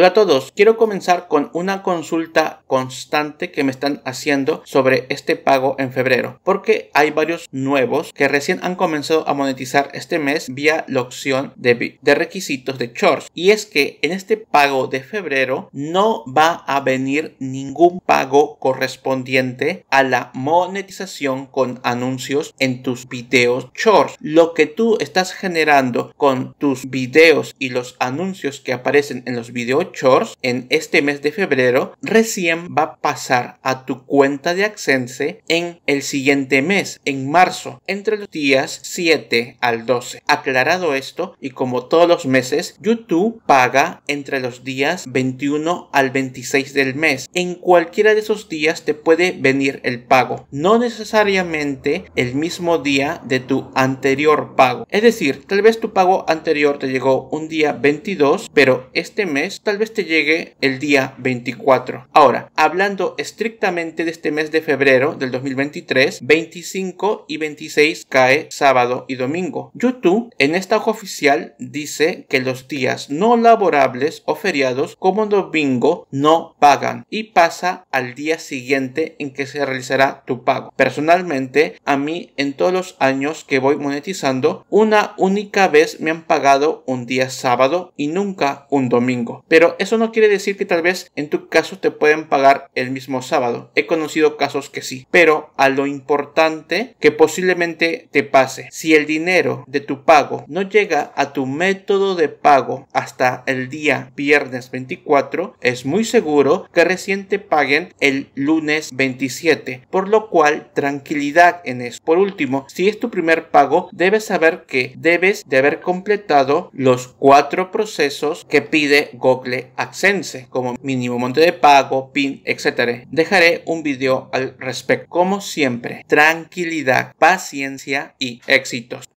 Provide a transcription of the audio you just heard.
Hola a todos, quiero comenzar con una consulta constante que me están haciendo sobre este pago en febrero, porque hay varios nuevos que recién han comenzado a monetizar este mes vía la opción de, requisitos de Shorts. Y es que en este pago de febrero no va a venir ningún pago correspondiente a la monetización con anuncios en tus videos Shorts. Lo que tú estás generando con tus videos y los anuncios que aparecen en los videos en este mes de febrero recién va a pasar a tu cuenta de Accense en el siguiente mes, en marzo, entre los días 7 al 12. Aclarado esto, y como todos los meses, YouTube paga entre los días 21 al 26 del mes. En cualquiera de esos días te puede venir el pago, no necesariamente el mismo día de tu anterior pago. Es decir, tal vez tu pago anterior te llegó un día 22, pero este mes tal vez te llegue el día 24. Ahora, hablando estrictamente de este mes de febrero del 2023, 25 y 26 cae sábado y domingo. YouTube en esta hoja oficial dice que los días no laborables o feriados como domingo no pagan y pasa al día siguiente en que se realizará tu pago. Personalmente, a mí en todos los años que voy monetizando, una única vez me han pagado un día sábado y nunca un domingo. Pero eso no quiere decir que tal vez en tu caso te pueden pagar el mismo sábado. He conocido casos que sí. Pero a lo importante que posiblemente te pase, si el dinero de tu pago no llega a tu método de pago hasta el día viernes 24, es muy seguro que recién te paguen el lunes 27. Por lo cual, tranquilidad en eso. Por último, si es tu primer pago, debes saber que debes de haber completado los cuatro procesos que pide Google accense como mínimo monte de pago, PIN, etcétera Dejaré un video al respecto. Como siempre, tranquilidad, paciencia y éxitos.